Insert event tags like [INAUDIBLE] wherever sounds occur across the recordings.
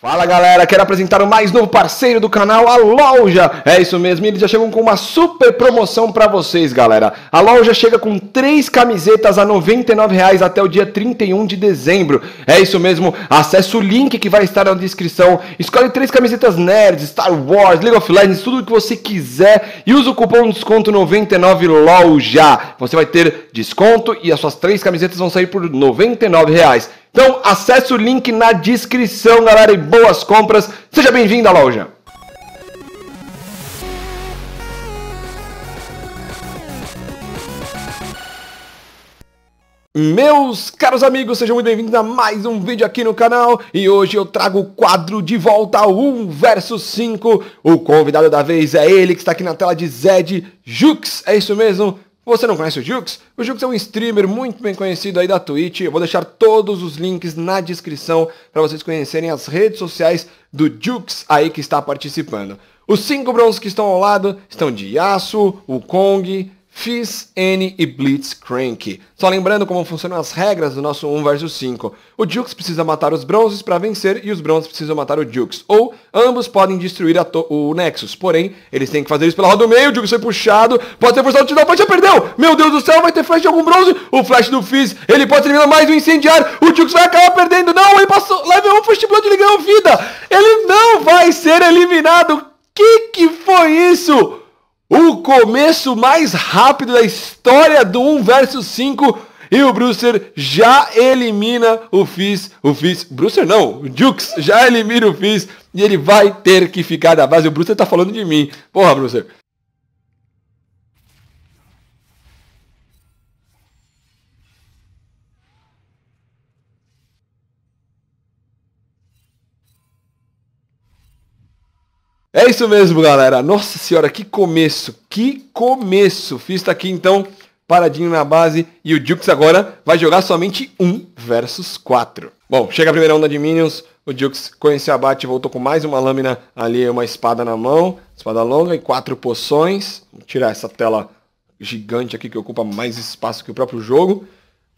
Fala galera, quero apresentar o mais novo parceiro do canal, a Loja. É isso mesmo, eles já chegam com uma super promoção para vocês, galera. A Loja chega com três camisetas a R$ 99,00 até o dia 31 de dezembro. É isso mesmo, acesse o link que vai estar na descrição. Escolhe três camisetas nerds, Star Wars, League of Legends, tudo o que você quiser e usa o cupom desconto 99 LOJA. Você vai ter desconto e as suas três camisetas vão sair por R$ 99,00. Então acesse o link na descrição, galera, e boas compras. Seja bem-vindo à loja. Meus caros amigos, sejam muito bem-vindos a mais um vídeo aqui no canal e hoje eu trago o quadro de volta 1 versus 5. O convidado da vez é ele que está aqui na tela de Zed Jux, é isso mesmo? Você não conhece o Jux? O Jux é um streamer muito bem conhecido aí da Twitch. Eu vou deixar todos os links na descrição para vocês conhecerem as redes sociais do Jux aí que está participando. Os cinco bronzes que estão ao lado estão de Yasuo, Kong. Fizz, N e Blitzcrank. Só lembrando como funcionam as regras do nosso 1 versus 5. O Jukes precisa matar os bronzes para vencer e os bronzes precisam matar o Jukes. Ou ambos podem destruir o Nexus. Porém, eles têm que fazer isso pela roda do meio. O Jukes foi puxado. Pode ser forçado a tirar. Flash já perdeu. Meu Deus do céu, vai ter flash de algum bronze. O flash do Fizz. Ele pode terminar mais um incendiário. O Jukes vai acabar perdendo. Não, ele passou. Level 1 First Blood, ele ganhou vida. Ele não vai ser eliminado. Que que foi isso? o começo mais rápido da história do 1 versus 5 e o Brewster já elimina o Fizz, o Fizz, Brewster não, o Jukes já elimina o Fizz e ele vai ter que ficar da base. O Brewster tá falando de mim. Porra, Brewster. É isso mesmo, galera. Nossa senhora, que começo, que começo. Fiz isso tá aqui então, paradinho na base e o Jukes agora vai jogar somente um versus quatro. Bom, chega a primeira onda de Minions, o Jukes com esse abate voltou com mais uma lâmina ali, uma espada na mão, espada longa e quatro poções. Vou tirar essa tela gigante aqui que ocupa mais espaço que o próprio jogo.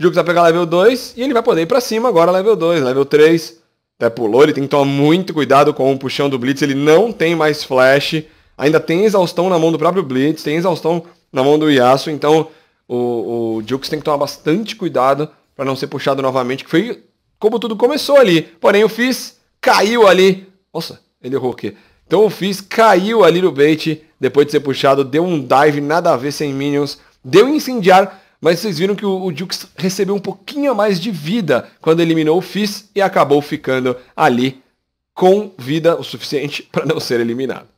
Jukes vai pegar level 2 e ele vai poder ir pra cima agora, level 2, level 3, até pulou, ele tem que tomar muito cuidado com o puxão do Blitz, ele não tem mais flash, ainda tem exaustão na mão do próprio Blitz, tem exaustão na mão do Yasuo, então o, o Jukes tem que tomar bastante cuidado para não ser puxado novamente, que foi como tudo começou ali. Porém, o Fizz caiu ali. Nossa, ele errou o quê? Então o Fizz caiu ali no bait, depois de ser puxado, deu um dive nada a ver sem minions, deu incendiar, mas vocês viram que o, o recebeu um pouquinho a mais de vida quando eliminou o Fizz e acabou ficando ali com vida o suficiente [LAUGHS] para não ser eliminado.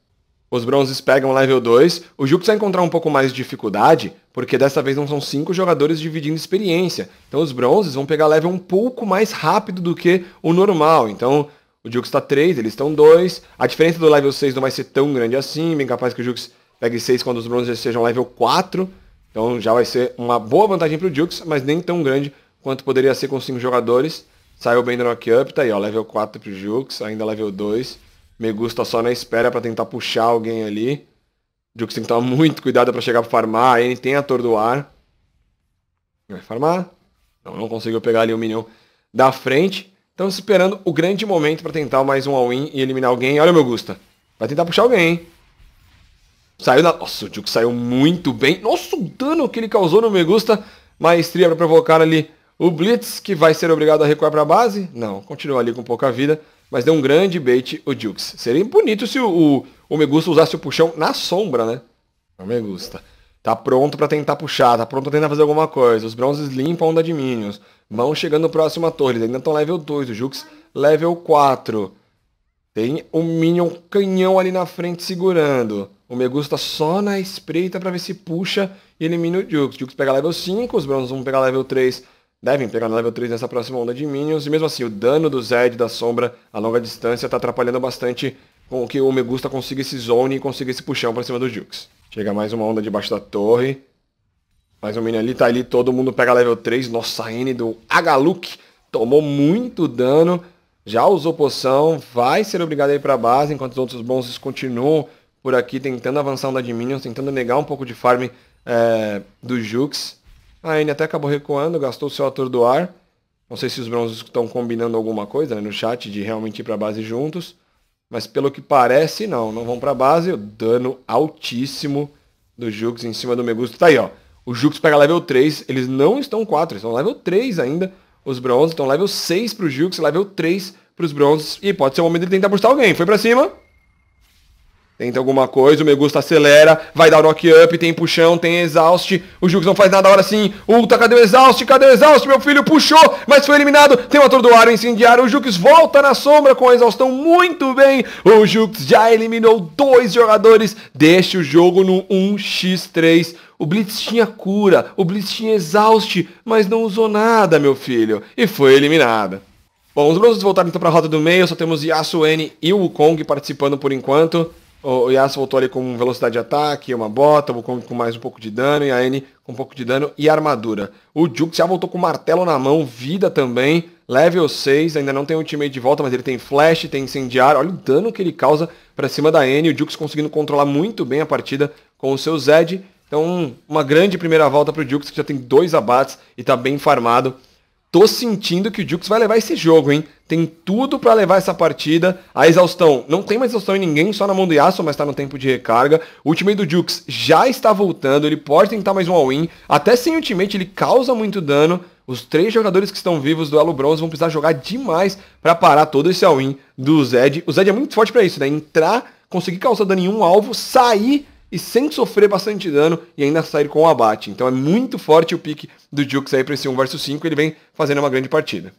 Os bronzes pegam o level 2, o Jukes vai encontrar um pouco mais de dificuldade, porque dessa vez não são 5 jogadores dividindo experiência. Então os bronzes vão pegar level um pouco mais rápido do que o normal. Então o Jukes está 3, eles estão 2. A diferença do level 6 não vai ser tão grande assim, bem capaz que o Jukes pegue 6 quando os bronzes sejam level 4. Então já vai ser uma boa vantagem para o Dukes, mas nem tão grande quanto poderia ser com cinco jogadores. Saiu bem do knock-up, tá aí, ó, level 4 pro Jux, ainda level 2. Megusta só na espera para tentar puxar alguém ali. Jux tem que tomar [LAUGHS] muito cuidado para chegar para farmar, ele tem atordoar. Vai farmar. Não, não conseguiu pegar ali o Minion da frente. Estamos esperando o grande momento para tentar mais um all-in e eliminar alguém. Olha o Megusta, Gusta. Vai tentar puxar alguém, hein? Saiu na... Nossa, o Duke saiu muito bem. Nossa, o dano que ele causou no Megusta. Maestria para provocar ali o Blitz, que vai ser obrigado a recuar para a base. Não, continua ali com pouca vida. Mas deu um grande bait o Jukes. Seria bonito se o, o, o Megusta usasse o puxão na sombra, né? O Megusta. Tá pronto para tentar puxar, tá pronto pra tentar fazer alguma coisa. Os bronzes limpam onda de Minions. Vão chegando próximo à torre. Eles ainda estão level 2. O Jux level 4. Tem o um Minion canhão ali na frente segurando. O Megusta tá só na espreita para ver se puxa e elimina o Jukes. Jukes pega level 5, os Bronzos vão pegar level 3. Devem pegar no level 3 nessa próxima onda de Minions. E mesmo assim, o dano do Zed da sombra a longa distância tá atrapalhando bastante com que o Megusta consiga esse zone e consiga esse puxão para cima do Jukes. Chega mais uma onda debaixo da torre. Mais um minion ali, tá ali, todo mundo pega level 3. Nossa, a N do Agaluk tomou muito dano. Já usou poção, vai ser obrigado a ir pra base, enquanto os outros bons continuam por aqui, tentando avançar um da de Minions, tentando negar um pouco de farm é, do Jux. A Anne até acabou recuando, gastou seu atordoar. Não sei se os bronzes estão combinando alguma coisa né, no chat de realmente ir para base juntos. Mas pelo que parece, não. Não vão para base. O dano altíssimo do Jux em cima do Megusto. Tá aí, ó. O Jux pega level 3. Eles não estão 4. Eles estão level 3 ainda. Os bronzes estão level 6 pro Jux, level 3 pros bronzes. E pode ser o momento de tentar bustar alguém. Foi para cima. Tenta alguma coisa, o Megusta acelera, vai dar o knock-up, tem puxão, tem exaust. O Jux não faz nada, agora sim. Ulta, cadê o exaust? Cadê o exaust? Meu filho puxou, mas foi eliminado. Tem um atordoado incendiário. O Jux volta na sombra com a exaustão muito bem. O Jux já eliminou dois jogadores. Deixa o jogo no 1x3. O Blitz tinha cura, o Blitz tinha exaust, mas não usou nada, meu filho. E foi eliminada. Bom, os bronzes voltaram então para a rota do meio, só temos Yasuo N e o Wukong participando por enquanto. O Yasuo voltou ali com velocidade de ataque, uma bota, o Wukong com mais um pouco de dano, e a N com um pouco de dano e armadura. O Jukes já voltou com martelo na mão, vida também, level 6, ainda não tem ultimate de volta, mas ele tem flash, tem incendiário, olha o dano que ele causa para cima da N, o Jukes conseguindo controlar muito bem a partida com o seu Zed. Então, uma grande primeira volta para o Jukes, que já tem dois abates e está bem farmado tô sentindo que o Dukes vai levar esse jogo, hein? Tem tudo para levar essa partida. A exaustão, não tem mais exaustão em ninguém, só na mão do Yasuo, mas tá no tempo de recarga. O ultimate do Dukes já está voltando, ele pode tentar mais um all-in. Até sem ultimate, ele causa muito dano. Os três jogadores que estão vivos do Elo Bronze vão precisar jogar demais para parar todo esse all-in do Zed. O Zed é muito forte para isso, né? Entrar, conseguir causar dano em um alvo, sair e sem sofrer bastante dano e ainda sair com o abate. Então é muito forte o pique do Jukes aí para esse 1 vs 5, ele vem fazendo uma grande partida.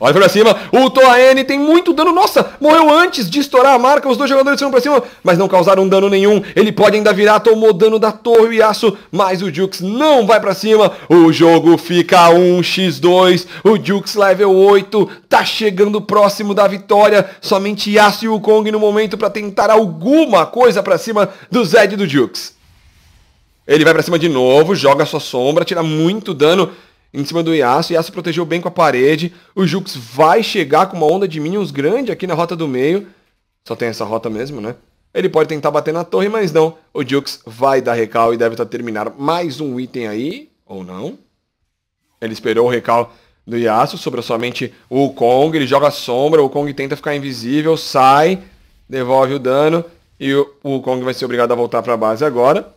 Olha pra cima, o Toaene tem muito dano. Nossa, morreu antes de estourar a marca. Os dois jogadores foram pra cima, mas não causaram dano nenhum. Ele pode ainda virar, tomou dano da torre, e Aço, mas o Jukes não vai pra cima. O jogo fica 1x2. O Jukes level 8 tá chegando próximo da vitória. Somente Aço e o Kong no momento pra tentar alguma coisa pra cima do Zed e do Jukes. Ele vai pra cima de novo, joga sua sombra, tira muito dano em cima do Yasuo. Yasuo protegeu bem com a parede. O Jux vai chegar com uma onda de minions grande aqui na rota do meio. Só tem essa rota mesmo, né? Ele pode tentar bater na torre, mas não. O Jux vai dar recal e deve estar tá terminar mais um item aí. Ou não. Ele esperou o recal do Yasuo. Sobra somente o Kong. Ele joga sombra. O Kong tenta ficar invisível. Sai. Devolve o dano. E o, o Kong vai ser obrigado a voltar para a base agora.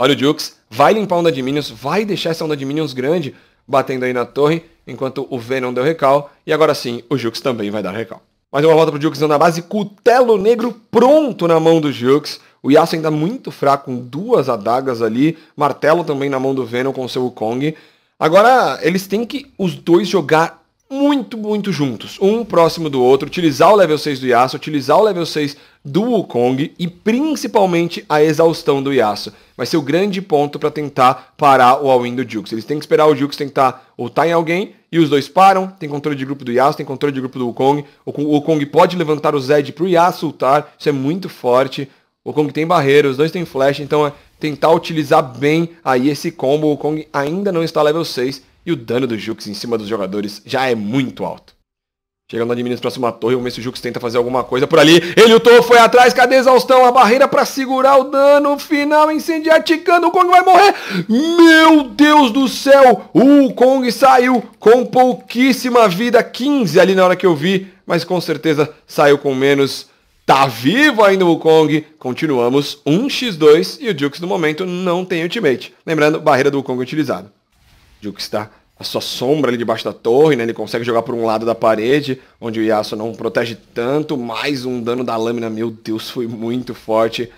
Olha o Jukes, vai limpar a onda de Minions, vai deixar essa onda de Minions grande batendo aí na torre, enquanto o Venom deu recal. E agora sim, o Jukes também vai dar recal. Mais uma volta pro Jukes na base, cutelo negro pronto na mão do Jukes. O Yasuo ainda muito fraco, com duas adagas ali. Martelo também na mão do Venom com o seu Kong. Agora, eles têm que, os dois, jogar muito, muito juntos, um próximo do outro, utilizar o level 6 do Yasuo, utilizar o level 6 do Wukong e principalmente a exaustão do Yasuo. Vai ser o grande ponto para tentar parar o all-in do Jukes. Eles têm que esperar o Jukes tentar ultar em alguém e os dois param, tem controle de grupo do Yasuo, tem controle de grupo do Wukong. O Wukong pode levantar o Zed pro Yasuo ultar, isso é muito forte. O kong tem barreira, os dois têm flash, então é tentar utilizar bem aí esse combo. O Kong ainda não está level 6, e o dano do Jux em cima dos jogadores já é muito alto. Chegando ali, Minas, próximo à torre, vamos ver se o Jux tenta fazer alguma coisa por ali. Ele lutou, foi atrás, cadê a exaustão? A barreira para segurar o dano final, incendiar, ticando, o Kong vai morrer. Meu Deus do céu, o Kong saiu com pouquíssima vida, 15 ali na hora que eu vi, mas com certeza saiu com menos. Tá vivo ainda o Kong, continuamos 1x2 e o Jux no momento não tem ultimate. Lembrando, barreira do Kong utilizado. Jux está a sua sombra ali debaixo da torre, né? Ele consegue jogar por um lado da parede, onde o Yasuo não protege tanto. Mais um dano da lâmina, meu Deus, foi muito forte.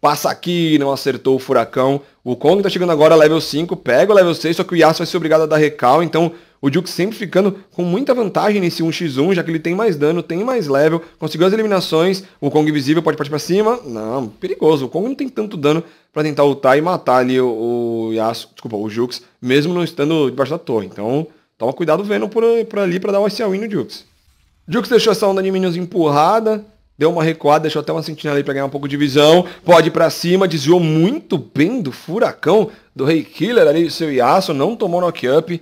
Passa aqui, não acertou o furacão. O Kong tá chegando agora level 5, pega o level 6, só que o Yasuo vai ser obrigado a dar recal, então o Duke sempre ficando com muita vantagem nesse 1x1, já que ele tem mais dano, tem mais level, conseguiu as eliminações, o Kong invisível pode partir pra cima. Não, perigoso. O Kong não tem tanto dano para tentar lutar e matar ali o, o Yasuo, desculpa, o Jux, mesmo não estando debaixo da torre. Então, toma cuidado vendo por, por ali para dar o SL win no Jux. Jux deixou essa onda de Minions empurrada, deu uma recuada, deixou até uma sentinela ali pra ganhar um pouco de visão, pode ir pra cima, desviou muito bem do furacão do Rei Killer ali, seu Yasuo, não tomou knock-up,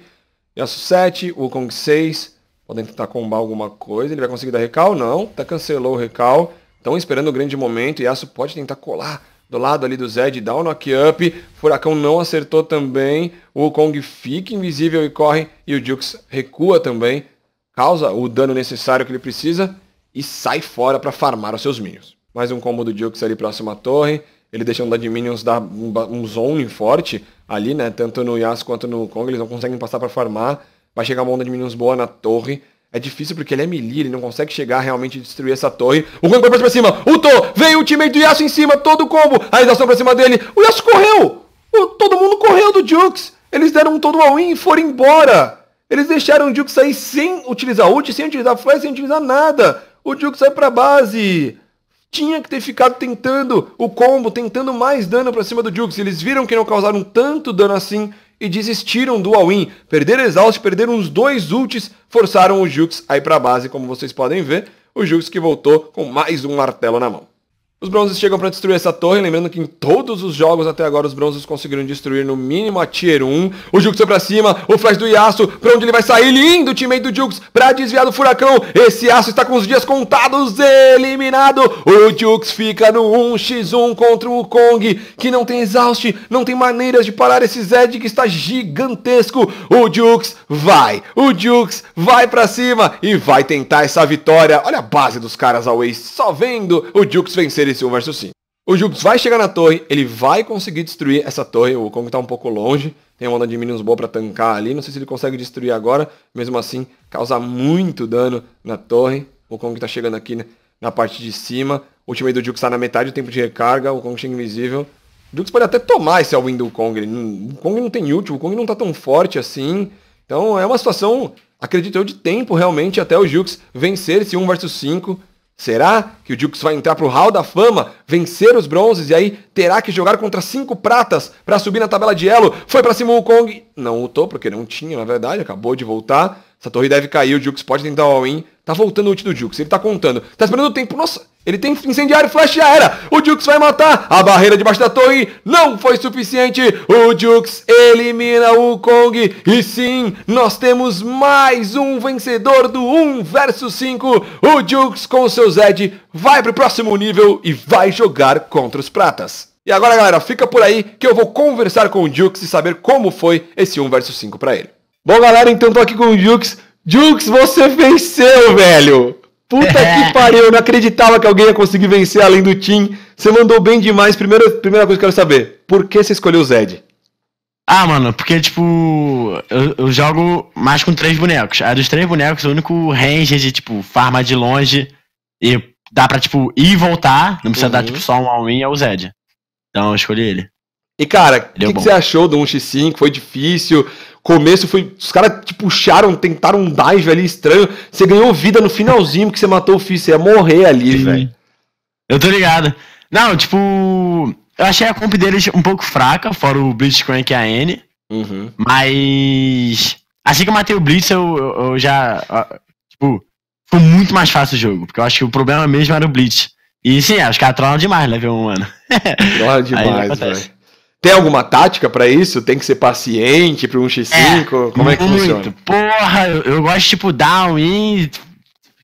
Yasu 7, Wukong 6. Podem tentar combar alguma coisa. Ele vai conseguir dar recal? Não. Tá, cancelou o recal. Estão esperando o grande momento. Yasu pode tentar colar do lado ali do Zed. Dá o um knock up. Furacão não acertou também. O Wukong fica invisível e corre. E o Jukes recua também. Causa o dano necessário que ele precisa. E sai fora para farmar os seus minions. Mais um combo do Jukes ali próximo à torre ele deixando a lado de Minions dar um, um zone forte ali, né? Tanto no Yasuo quanto no Kong, eles não conseguem passar para farmar. Vai chegar uma onda de Minions boa na torre. É difícil porque ele é melee, ele não consegue chegar realmente e destruir essa torre. O Kong vai pra cima, Uto! veio o time do Yasuo em cima, todo o combo. A exaustão pra cima dele, o Yasuo correu! O, todo mundo correu do Jukes. Eles deram todo all-in e foram embora. Eles deixaram o Jukes sair sem utilizar ult, sem utilizar flash, sem utilizar nada. O Jukes sai pra base tinha que ter ficado tentando o combo, tentando mais dano para cima do Jukes. Eles viram que não causaram tanto dano assim e desistiram do all-in. Perderam exaust, perderam os dois ults, forçaram o Jukes aí para base, como vocês podem ver. O Jukes que voltou com mais um martelo na mão. Os bronzes chegam para destruir essa torre, lembrando que em todos os jogos até agora os bronzes conseguiram destruir no mínimo a Tier 1. O Jukes foi pra cima, o flash do Yasuo, pra onde ele vai sair, lindo teammate do Jukes, pra desviar do furacão. Esse Yasuo está com os dias contados, eliminado. O Jukes fica no 1x1 contra o Kong, que não tem exaust, não tem maneiras de parar esse Zed que está gigantesco. O Jukes vai, o Jukes vai para cima e vai tentar essa vitória. Olha a base dos caras, Always, só vendo o Jukes vencer esse versus 5. O Jups vai chegar na torre, ele vai conseguir destruir essa torre. O Kong está um pouco longe, tem uma onda de minions boa para tancar ali. Não sei se ele consegue destruir agora, mesmo assim, causa muito dano na torre. O Kong está chegando aqui na parte de cima. O time do Jux está na metade do tempo de recarga. O Kong chega invisível. O Jux pode até tomar esse all-in do Kong. Ele, o Kong não tem ult, o Kong não está tão forte assim. Então é uma situação, acredito eu, de tempo realmente até o Jux vencer esse 1 versus 5. Será que o Dukes vai entrar para o Hall da Fama, vencer os bronzes e aí terá que jogar contra cinco pratas para subir na tabela de elo? Foi para cima o Kong. Não lutou, porque não tinha, na verdade, acabou de voltar. Essa torre deve cair, o Dukes pode tentar o all-in. Tá voltando o ult do Dukes, ele tá contando. Tá esperando o tempo. Nossa, ele tem incendiário, flash já era. O Jukes vai matar. A barreira debaixo da torre não foi suficiente. O Jukes elimina o Kong. E sim, nós temos mais um vencedor do 1 versus 5. O Jukes com seu Zed vai para o próximo nível e vai jogar contra os pratas. E agora, galera, fica por aí que eu vou conversar com o Jukes e saber como foi esse 1 versus 5 para ele. Bom, galera, então tô aqui com o Jukes. Jukes, você venceu, velho! Puta que é. pariu, eu não acreditava que alguém ia conseguir vencer além do Tim. Você mandou bem demais. Primeira, primeira coisa que eu quero saber: por que você escolheu o Zed? Ah, mano, porque, tipo, eu, eu, jogo mais com três bonecos. Aí dos três bonecos, o único range de, tipo, farma de longe e dá pra, tipo, ir e voltar. Não precisa uhum. dar, tipo, só um all-in, é o Zed. Então eu escolhi ele. E, cara, o é que, que você achou do 1x5? Foi difícil? começo foi. Os caras te puxaram, tentaram um dive ali estranho. Você ganhou vida no finalzinho porque você matou o Fizz. Você ia morrer ali, velho. Eu tô ligado. Não, tipo. Eu achei a comp deles um pouco fraca, fora o Blitzcrank e a N. Uhum. Mas. Assim que eu matei o Blitz, eu, eu, eu já. Eu, tipo, ficou muito mais fácil o jogo. Porque eu acho que o problema mesmo era o Blitz. E sim, acho é, que caras trollam demais, level 1, mano. Trolla [LAUGHS] demais, velho. Tem alguma tática para isso? Tem que ser paciente para um X5? É, Como é que muito. funciona? Porra, eu, eu gosto, tipo, down, in,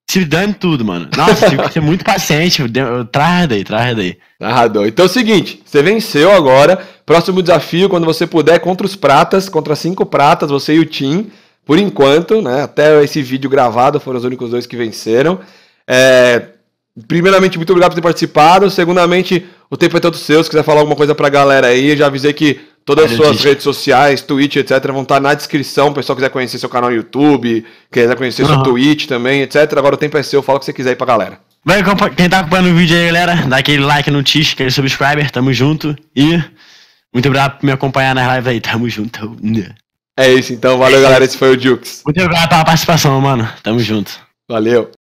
se dando tudo, mano. Nossa, tive que ser muito paciente. Traz daí, traz daí. Arradou. Então é o seguinte, você venceu agora. Próximo desafio, quando você puder, contra os pratas, contra cinco pratas, você e o Tim. Por enquanto, né? Até esse vídeo gravado foram os únicos dois que venceram. É, primeiramente, muito obrigado por ter participado. Segundamente, o tempo é todo seu. Se quiser falar alguma coisa pra galera aí, já avisei que todas as suas redes sociais, Twitch, etc., vão estar tá na descrição. O pessoal quiser conhecer seu canal no YouTube, quiser conhecer uhum. seu Twitch também, etc. Agora o tempo é seu, fala o que você quiser aí pra galera. Vai, quem tá acompanhando o vídeo aí, galera, dá aquele like no Twitch, aquele subscriber, tamo junto. E muito obrigado por me acompanhar nas lives aí, tamo junto. É isso então, valeu é galera, esse foi o Jukes. Muito obrigado pela participação, mano, tamo junto. Valeu.